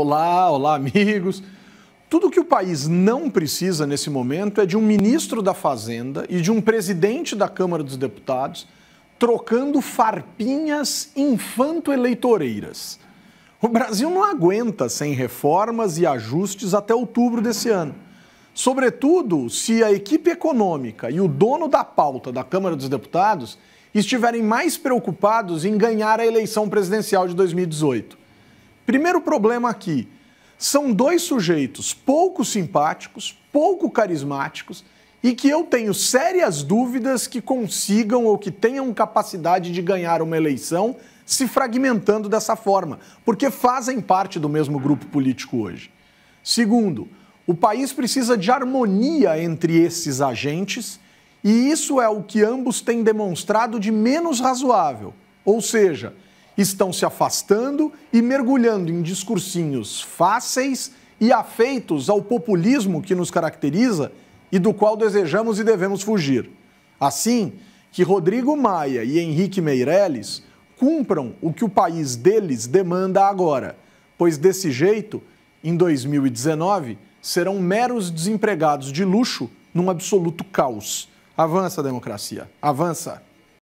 Olá, olá, amigos. Tudo que o país não precisa nesse momento é de um ministro da Fazenda e de um presidente da Câmara dos Deputados trocando farpinhas infanto-eleitoreiras. O Brasil não aguenta sem reformas e ajustes até outubro desse ano. Sobretudo se a equipe econômica e o dono da pauta da Câmara dos Deputados estiverem mais preocupados em ganhar a eleição presidencial de 2018. Primeiro problema aqui: são dois sujeitos pouco simpáticos, pouco carismáticos e que eu tenho sérias dúvidas que consigam ou que tenham capacidade de ganhar uma eleição se fragmentando dessa forma, porque fazem parte do mesmo grupo político hoje. Segundo, o país precisa de harmonia entre esses agentes e isso é o que ambos têm demonstrado de menos razoável. Ou seja, estão se afastando e mergulhando em discursinhos fáceis e afeitos ao populismo que nos caracteriza e do qual desejamos e devemos fugir. Assim, que Rodrigo Maia e Henrique Meirelles cumpram o que o país deles demanda agora, pois desse jeito, em 2019, serão meros desempregados de luxo num absoluto caos. Avança, democracia, avança.